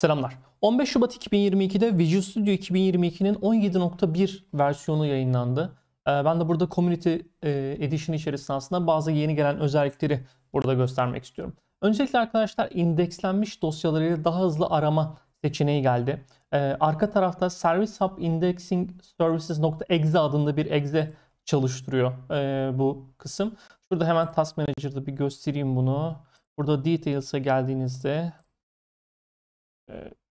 Selamlar. 15 Şubat 2022'de Visual Studio 2022'nin 17.1 versiyonu yayınlandı. Ee, ben de burada Community e, Edition içerisinde aslında bazı yeni gelen özellikleri burada göstermek istiyorum. Öncelikle arkadaşlar indekslenmiş dosyalarıyla daha hızlı arama seçeneği geldi. Ee, arka tarafta Service Hub Indexing Services.exe adında bir exe çalıştırıyor e, bu kısım. Burada hemen Task Manager'da bir göstereyim bunu. Burada Details'a geldiğinizde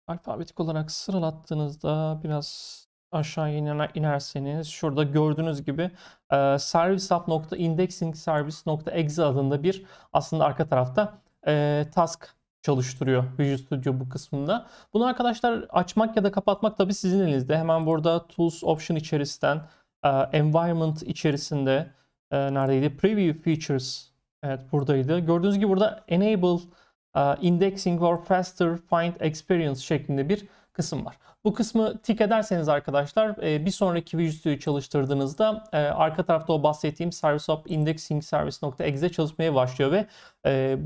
alfabetik olarak sıralattığınızda biraz aşağı iner, inerseniz şurada gördüğünüz gibi e, serviceapp.indexingservice.exe adında bir aslında arka tarafta e, task çalıştırıyor Visual Studio bu kısmında. Bunu arkadaşlar açmak ya da kapatmak tabi sizin elinizde. Hemen burada Tools Option içerisinden e, Environment içerisinde e, neredeydi? Preview Features Evet buradaydı. Gördüğünüz gibi burada Enable e, indexing or Faster Find Experience şeklinde bir kısım var. Bu kısmı tik ederseniz arkadaşlar e, bir sonraki Visual'ü çalıştırdığınızda e, arka tarafta o bahsettiğim service up indexing service.exe çalışmaya başlıyor ve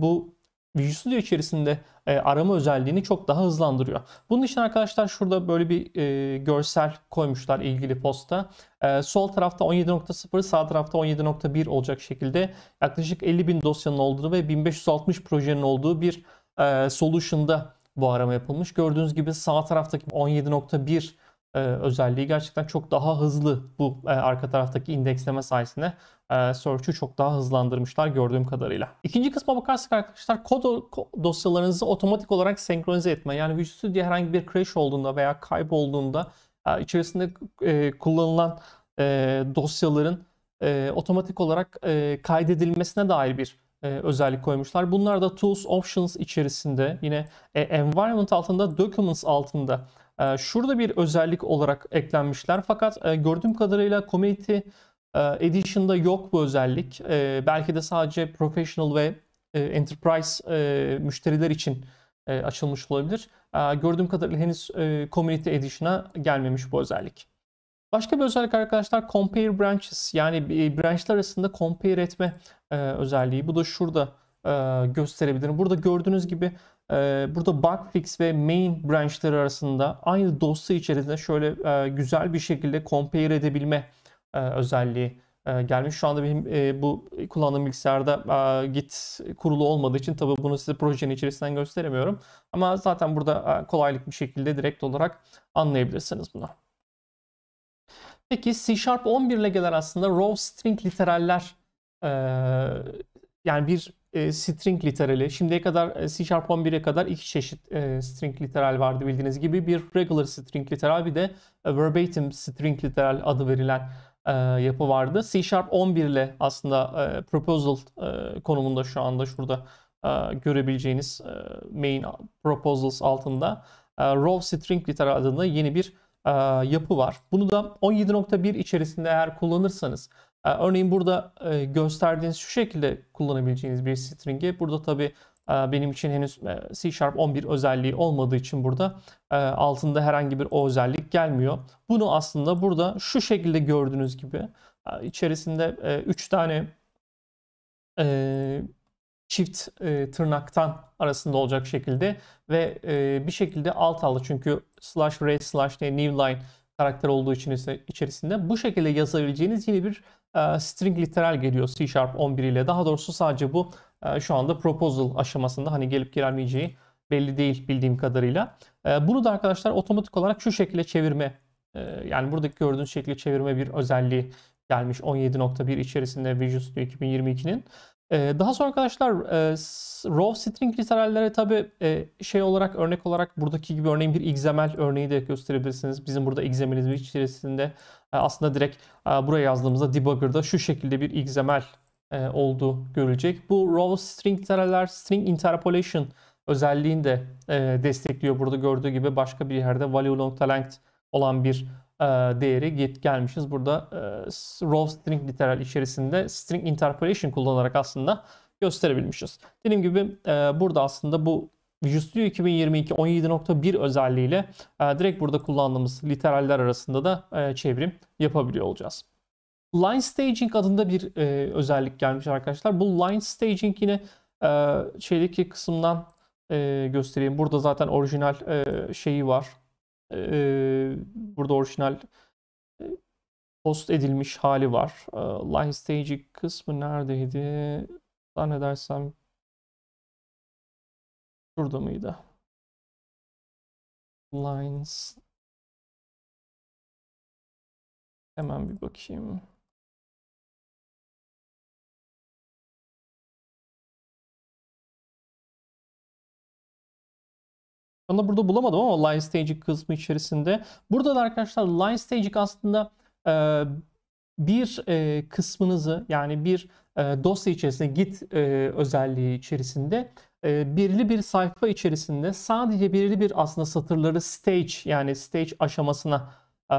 bu Visual Studio içerisinde e, arama özelliğini çok daha hızlandırıyor. Bunun için arkadaşlar şurada böyle bir e, görsel koymuşlar ilgili posta. E, sol tarafta 17.0 sağ tarafta 17.1 olacak şekilde yaklaşık 50 bin dosyanın olduğu ve 1560 projenin olduğu bir e, solution'da bu arama yapılmış. Gördüğünüz gibi sağ taraftaki 17.1 e, özelliği gerçekten çok daha hızlı bu e, arka taraftaki indeksleme sayesinde e, search'ü çok daha hızlandırmışlar gördüğüm kadarıyla. İkinci kısma bakarsak arkadaşlar kod, dosyalarınızı otomatik olarak senkronize etme. Yani Visual Studio herhangi bir crash olduğunda veya kaybolduğunda e, içerisinde e, kullanılan e, dosyaların e, otomatik olarak e, kaydedilmesine dair bir e, özellik koymuşlar. Bunlar da Tools Options içerisinde yine e, Environment altında Documents altında ee, şurada bir özellik olarak eklenmişler fakat e, gördüğüm kadarıyla Community e, Edition'da yok bu özellik. E, belki de sadece Professional ve Enterprise müşteriler için açılmış olabilir. Gördüğüm kadarıyla henüz Community Edition'a gelmemiş bu özellik. Başka bir özellik arkadaşlar Compare Branches yani branchlar arasında compare etme özelliği. Bu da şurada gösterebilirim. Burada gördüğünüz gibi ee, burada bug fix ve main branchları arasında aynı dosya içerisinde şöyle e, güzel bir şekilde compare edebilme e, özelliği e, gelmiş. Şu anda benim bu kullandığım bilgisayarda Git kurulu olmadığı için tabi bunu size projenin içerisinden gösteremiyorum. Ama zaten burada kolaylık bir şekilde direkt olarak anlayabilirsiniz bunu. Peki C Sharp 11 ile gelen aslında raw string literaller yani bir e, string literali. Şimdiye kadar e, C 11'e kadar iki çeşit e, string literal vardı bildiğiniz gibi. Bir regular string literal bir de verbatim string literal adı verilen e, yapı vardı. C Sharp 11 ile aslında e, proposal e, konumunda şu anda şurada e, görebileceğiniz e, main proposals altında e, raw string literal adında yeni bir e, yapı var. Bunu da 17.1 içerisinde eğer kullanırsanız ee, örneğin burada e, gösterdiğiniz şu şekilde kullanabileceğiniz bir string'i. Burada tabi e, benim için henüz e, C Sharp 11 özelliği olmadığı için burada altında herhangi bir o özellik gelmiyor. Bunu aslında burada şu şekilde gördüğünüz gibi içerisinde 3 tane çift tırnaktan arasında olacak şekilde ve bir şekilde alt aldı çünkü slash red slash diye new line karakter olduğu için içerisinde bu şekilde yazabileceğiniz yeni bir ee, string literal geliyor C Sharp 11 ile. Daha doğrusu sadece bu e, şu anda proposal aşamasında hani gelip gelmeyeceği belli değil bildiğim kadarıyla. Ee, bunu da arkadaşlar otomatik olarak şu şekilde çevirme e, yani buradaki gördüğünüz şekilde çevirme bir özelliği gelmiş 17.1 içerisinde Visual Studio 2022'nin. Daha sonra arkadaşlar raw string literallere tabi şey olarak örnek olarak buradaki gibi örneğin bir XML örneği de gösterebilirsiniz. Bizim burada XML'imiz içerisinde aslında direkt buraya yazdığımızda debugger'da şu şekilde bir XML olduğu görülecek. Bu raw string litereller string interpolation özelliğini de destekliyor. Burada gördüğü gibi başka bir yerde value long length olan bir e, değeri git gelmişiz. Burada e, raw string literal içerisinde string interpolation kullanarak aslında gösterebilmişiz. Dediğim gibi e, burada aslında bu Visual Studio 2022 17.1 özelliğiyle direkt burada kullandığımız literaller arasında da çevrim yapabiliyor olacağız. Line Staging adında bir özellik gelmiş arkadaşlar. Bu Line Staging yine şeydeki kısımdan göstereyim. Burada zaten orijinal şeyi var e, burada orijinal e, post edilmiş hali var. E, ee, Line Staging kısmı neredeydi? Zannedersem şurada mıydı? Lines Hemen bir bakayım. Şu burada bulamadım ama line staging kısmı içerisinde. Burada da arkadaşlar line staging aslında e, bir e, kısmınızı yani bir e, dosya içerisinde git e, özelliği içerisinde e, belirli bir sayfa içerisinde sadece belirli bir aslında satırları stage yani stage aşamasına e,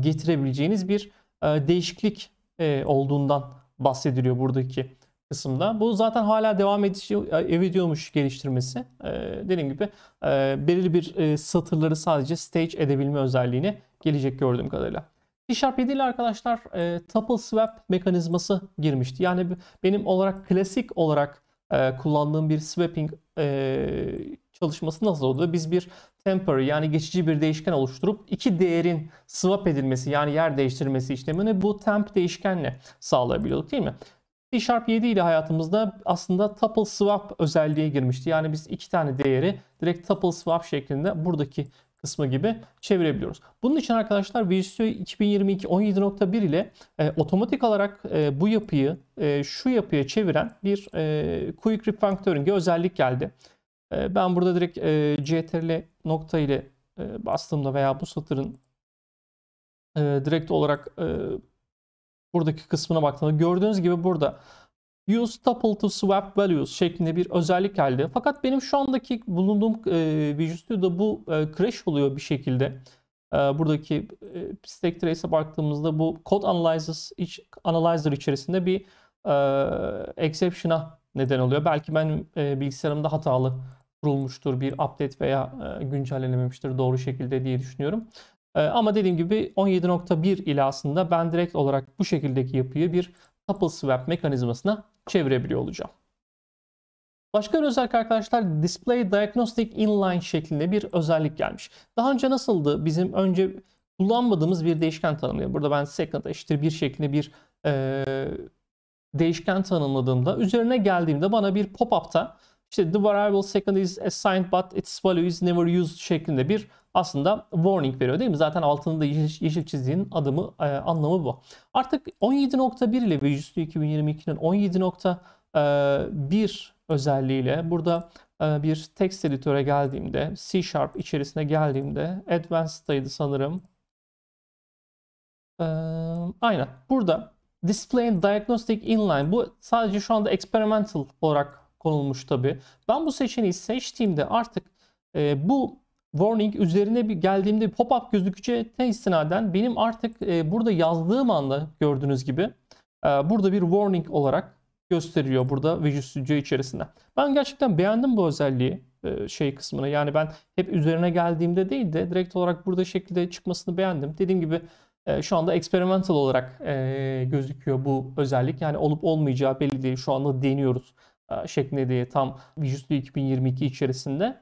getirebileceğiniz bir e, değişiklik e, olduğundan bahsediliyor buradaki kısımda. Bu zaten hala devam ediyor, e, ediyormuş geliştirmesi. Ee, dediğim gibi e, belirli bir e, satırları sadece stage edebilme özelliğini gelecek gördüğüm kadarıyla. C-Sharp 7 ile arkadaşlar e, tuple swap mekanizması girmişti. Yani benim olarak klasik olarak e, kullandığım bir swapping e, çalışması nasıl oldu? Biz bir temporary yani geçici bir değişken oluşturup iki değerin swap edilmesi yani yer değiştirmesi işlemini bu temp değişkenle sağlayabiliyorduk değil mi? C Sharp 7 ile hayatımızda aslında tuple swap özelliğe girmişti. Yani biz iki tane değeri direkt tuple swap şeklinde buradaki kısmı gibi çevirebiliyoruz. Bunun için arkadaşlar Visual Studio 2022 17.1 ile e, otomatik olarak e, bu yapıyı e, şu yapıya çeviren bir e, Quick Refactoring'e özellik geldi. E, ben burada direkt e, CTRL nokta ile e, bastığımda veya bu satırın e, direkt olarak e, buradaki kısmına baktığında gördüğünüz gibi burada use tuple to swap values şeklinde bir özellik geldi. Fakat benim şu andaki bulunduğum e, Visual Studio'da bu e, crash oluyor bir şekilde. E, buradaki e, stack trace'e baktığımızda bu code analysis iç, analyzer içerisinde bir e, exception'a neden oluyor. Belki ben e, bilgisayarımda hatalı kurulmuştur bir update veya e, güncellenememiştir doğru şekilde diye düşünüyorum. Ee, ama dediğim gibi 17.1 ile aslında ben direkt olarak bu şekildeki yapıyı bir tuple swap mekanizmasına çevirebiliyor olacağım. Başka bir özellik arkadaşlar Display Diagnostic Inline şeklinde bir özellik gelmiş. Daha önce nasıldı? Bizim önce kullanmadığımız bir değişken tanımlıyor. Burada ben second eşittir bir şeklinde bir e, değişken tanımladığımda üzerine geldiğimde bana bir pop-up'ta işte the variable second is assigned but its value is never used şeklinde bir aslında warning veriyor değil mi? Zaten altında yeşil, yeşil çizdiğin adımı e, anlamı bu. Artık 17.1 ile Visual Studio 2022'nin 17.1 özelliğiyle burada e, bir text editöre geldiğimde C Sharp içerisine geldiğimde Advanced'daydı sanırım. E, aynen. Burada Display Diagnostic Inline. Bu sadece şu anda experimental olarak konulmuş tabi. Ben bu seçeneği seçtiğimde artık e, bu warning üzerine bir geldiğimde pop-up gözükeceğine istinaden benim artık e, burada yazdığım anda gördüğünüz gibi e, burada bir warning olarak gösteriyor burada Visual Studio içerisinde. Ben gerçekten beğendim bu özelliği e, şey kısmını. Yani ben hep üzerine geldiğimde değil de direkt olarak burada şekilde çıkmasını beğendim. Dediğim gibi şu anda experimental olarak gözüküyor bu özellik. Yani olup olmayacağı belli değil. Şu anda deniyoruz şeklinde diye tam Visual Studio 2022 içerisinde.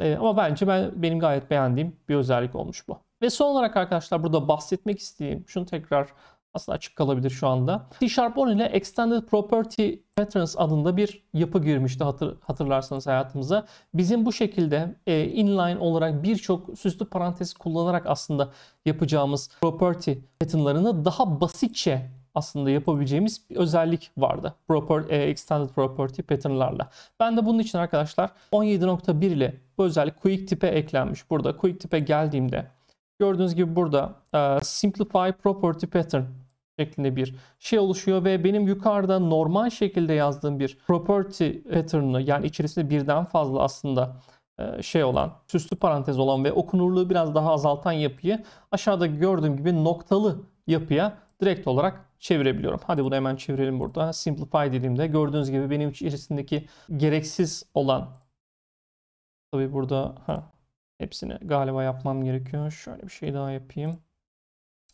Ee, ama bence ben benim gayet beğendiğim bir özellik olmuş bu. Ve son olarak arkadaşlar burada bahsetmek istediğim, şunu tekrar aslında açık kalabilir şu anda. C Sharp 10 ile Extended Property Patterns adında bir yapı girmişti hatır, hatırlarsanız hayatımıza. Bizim bu şekilde e, inline olarak birçok süslü parantez kullanarak aslında yapacağımız property patternlarını daha basitçe aslında yapabileceğimiz bir özellik vardı. Proper, e, extended Property Pattern'larla. Ben de bunun için arkadaşlar 17.1 ile bu özellik Quick Tip'e eklenmiş. Burada Quick Tip'e geldiğimde gördüğünüz gibi burada e, Simplify Property Pattern şeklinde bir şey oluşuyor ve benim yukarıda normal şekilde yazdığım bir property pattern'ı yani içerisinde birden fazla aslında e, şey olan, süslü parantez olan ve okunurluğu biraz daha azaltan yapıyı aşağıda gördüğüm gibi noktalı yapıya direkt olarak çevirebiliyorum. Hadi bunu hemen çevirelim burada. Simplify dediğimde gördüğünüz gibi benim içerisindeki gereksiz olan tabi burada ha, hepsini galiba yapmam gerekiyor. Şöyle bir şey daha yapayım.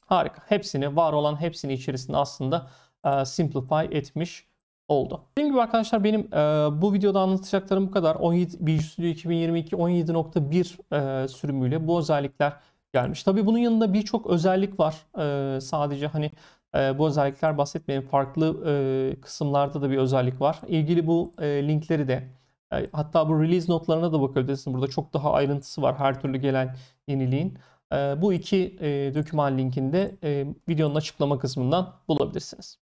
Harika. Hepsini var olan hepsini içerisinde aslında e, simplify etmiş oldu. Dediğim gibi arkadaşlar benim e, bu videoda anlatacaklarım bu kadar. 17 Visual Studio 2022 17.1 e, sürümüyle bu özellikler gelmiş. Tabii bunun yanında birçok özellik var. Ee, sadece hani e, bu özellikler bahsetmeyin. Farklı e, kısımlarda da bir özellik var. İlgili bu e, linkleri de e, hatta bu release notlarına da bakabilirsiniz. Burada çok daha ayrıntısı var her türlü gelen yeniliğin. E, bu iki e, doküman linkini de e, videonun açıklama kısmından bulabilirsiniz.